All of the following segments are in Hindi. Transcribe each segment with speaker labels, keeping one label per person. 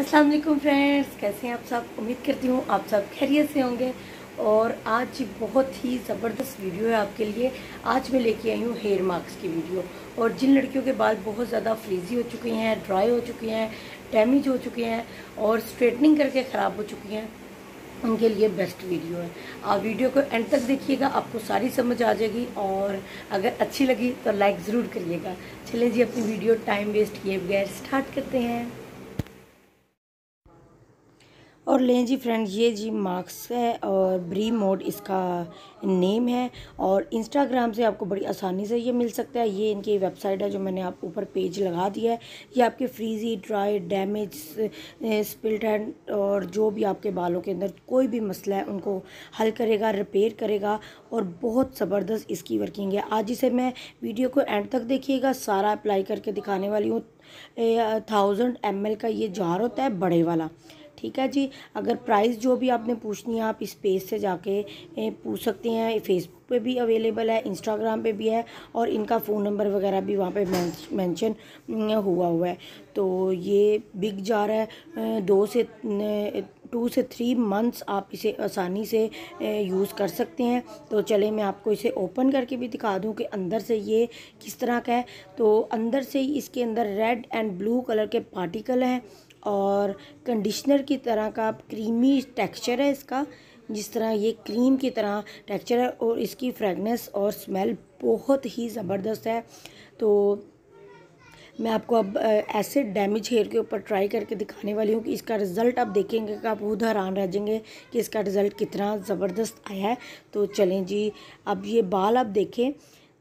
Speaker 1: अस्सलाम वालेकुम फ्रेंड्स कैसे हैं आप सब उम्मीद करती हूँ आप सब खैरियत से होंगे और आज बहुत ही ज़बरदस्त वीडियो है आपके लिए आज मैं लेके आई हूँ हेयर मार्क्स की वीडियो और जिन लड़कियों के बाल बहुत ज़्यादा फ्रीजी हो चुके हैं ड्राई हो चुके हैं डैमेज हो चुके हैं और स्ट्रेटनिंग करके ख़राब हो चुकी हैं उनके लिए बेस्ट वीडियो है आप वीडियो को एंड तक देखिएगा आपको सारी समझ आ जाएगी और अगर अच्छी लगी तो लाइक ज़रूर करिएगा चलें जी अपनी वीडियो टाइम वेस्ट किए बगैर स्टार्ट करते हैं और लें जी फ्रेंड ये जी मार्क्स है और ब्री मोड इसका नेम है और इंस्टाग्राम से आपको बड़ी आसानी से ये मिल सकता है ये इनकी वेबसाइट है जो मैंने आप ऊपर पेज लगा दिया है ये आपके frizzy dry damage split ends और जो भी आपके बालों के अंदर कोई भी मसला है उनको हल करेगा रिपेयर करेगा और बहुत ज़बरदस्त इसकी वर्किंग है आज इसे मैं वीडियो को एंड तक देखिएगा सारा अप्लाई करके दिखाने वाली हूँ थाउजेंड एम का ये जार होता है बड़े वाला ठीक है जी अगर प्राइस जो भी आपने पूछनी है आप इस पेज से जाके पूछ सकते हैं फेसबुक पे भी अवेलेबल है इंस्टाग्राम पे भी है और इनका फ़ोन नंबर वगैरह भी वहाँ पे मेंशन हुआ हुआ है तो ये बिग जा रहा है दो से टू से थ्री मंथ्स आप इसे आसानी से यूज़ कर सकते हैं तो चले मैं आपको इसे ओपन करके भी दिखा दूँ कि अंदर से ये किस तरह का है तो अंदर से ही इसके अंदर रेड एंड ब्लू कलर के पार्टिकल हैं और कंडीशनर की तरह का क्रीमी टेक्सचर है इसका जिस तरह ये क्रीम की तरह टेक्सचर है और इसकी फ्रेगनेस और स्मेल बहुत ही ज़बरदस्त है तो मैं आपको अब ऐसे डैमेज हेयर के ऊपर ट्राई करके दिखाने वाली हूँ कि इसका रिज़ल्ट आप देखेंगे कि आप बहुत हैरान रह जाएंगे कि इसका रिज़ल्ट कितना ज़बरदस्त आया है तो चलें जी अब ये बाल आप देखें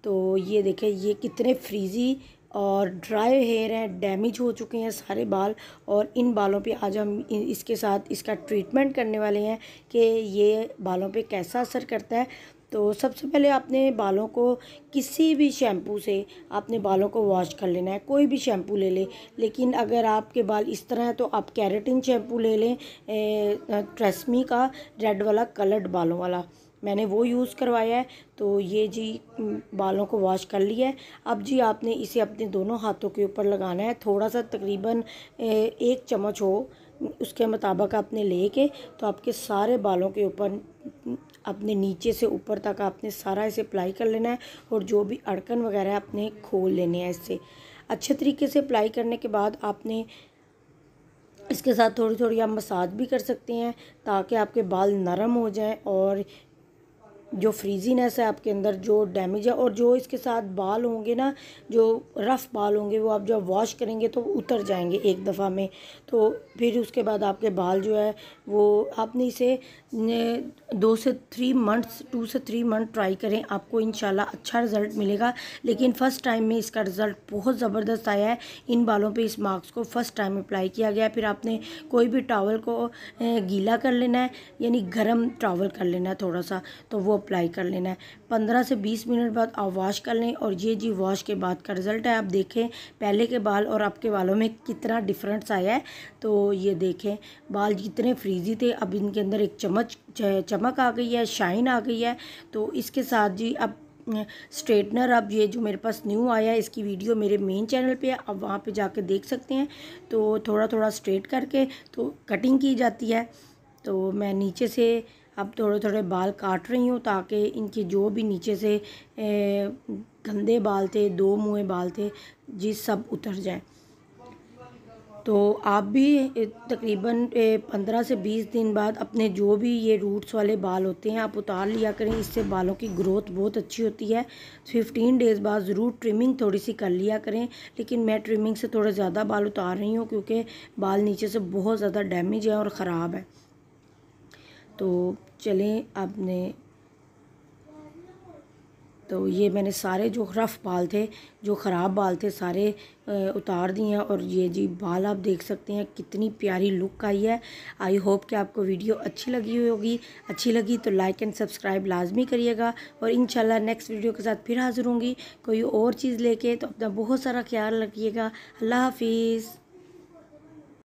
Speaker 1: तो ये देखें ये कितने फ्रीजी और ड्राई हेयर है डैमेज हो चुके हैं सारे बाल और इन बालों पे आज हम इसके साथ इसका ट्रीटमेंट करने वाले हैं कि ये बालों पे कैसा असर करता है तो सबसे पहले आपने बालों को किसी भी शैम्पू से आपने बालों को वॉश कर लेना है कोई भी शैम्पू ले लें लेकिन अगर आपके बाल इस तरह हैं तो आप कैरेटिन शैम्पू ले लें ट्रेसमी का रेड वाला कलर्ड बालों वाला मैंने वो यूज़ करवाया है तो ये जी बालों को वॉश कर लिया है अब जी आपने इसे अपने दोनों हाथों के ऊपर लगाना है थोड़ा सा तकरीबन एक चम्मच हो उसके मुताबिक आपने ले के तो आपके सारे बालों के ऊपर अपने नीचे से ऊपर तक आपने सारा इसे अप्लाई कर लेना है और जो भी अड़कन वगैरह है आपने खोल लेने हैं इससे अच्छे तरीके से अप्लाई करने के बाद आपने इसके साथ थोड़ी थोड़ी आप मसाज भी कर सकते हैं ताकि आपके बाल नरम हो जाएं और जो फ्रीजीनेस है आपके अंदर जो डैमेज है और जो इसके साथ बाल होंगे ना जो रफ़ बाल होंगे वो आप जब वॉश करेंगे तो उतर जाएंगे एक दफ़ा में तो फिर उसके बाद आपके बाल जो है वो आपने इसे दो से थ्री मंथ्स टू से थ्री मंथ ट्राई करें आपको इन अच्छा रिज़ल्ट मिलेगा लेकिन फ़र्स्ट टाइम में इसका रिज़ल्ट बहुत ज़बरदस्त आया है इन बालों पर इस मार्क्स को फ़र्स्ट टाइम अप्लाई किया गया फिर आपने कोई भी टावल को गीला कर लेना है यानी गर्म टावल कर लेना है थोड़ा सा तो वो अप्लाई कर लेना है पंद्रह से बीस मिनट बाद आप वॉश कर लें और ये जी वॉश के बाद का रिज़ल्ट है आप देखें पहले के बाल और आपके बालों में कितना डिफरेंस आया है तो ये देखें बाल जितने फ्रीजी थे अब इनके अंदर एक चमच चमक आ गई है शाइन आ गई है तो इसके साथ जी अब स्ट्रेटनर अब ये जो मेरे पास न्यू आया है इसकी वीडियो मेरे मेन चैनल पे है अब वहाँ पे जाके देख सकते हैं तो थोड़ा थोड़ा स्ट्रेट करके तो कटिंग की जाती है तो मैं नीचे से अब थोड़े थोड़े बाल काट रही हूँ ताकि इनके जो भी नीचे से गंदे बाल थे दो मुँह बाल थे जी सब उतर जाए तो आप भी तकरीबन पंद्रह से बीस दिन बाद अपने जो भी ये रूट्स वाले बाल होते हैं आप उतार लिया करें इससे बालों की ग्रोथ बहुत अच्छी होती है फिफ्टीन डेज़ बाद ज़रूर ट्रिमिंग थोड़ी सी कर लिया करें लेकिन मैं ट्रिमिंग से थोड़ा ज़्यादा बाल उतार रही हूँ क्योंकि बाल नीचे से बहुत ज़्यादा डैमेज है और ख़राब है तो चलें आपने तो ये मैंने सारे जो रफ़ बाल थे जो ख़राब बाल थे सारे उतार दिए हैं और ये जी बाल आप देख सकते हैं कितनी प्यारी लुक आई है आई होप कि आपको वीडियो अच्छी लगी हुई होगी अच्छी लगी तो लाइक एंड सब्सक्राइब लाजमी करिएगा और इन नेक्स्ट वीडियो के साथ फिर हाज़िर होंगी कोई और चीज़ लेके तो अपना बहुत सारा ख्याल रखिएगा अल्लाह हाफिज़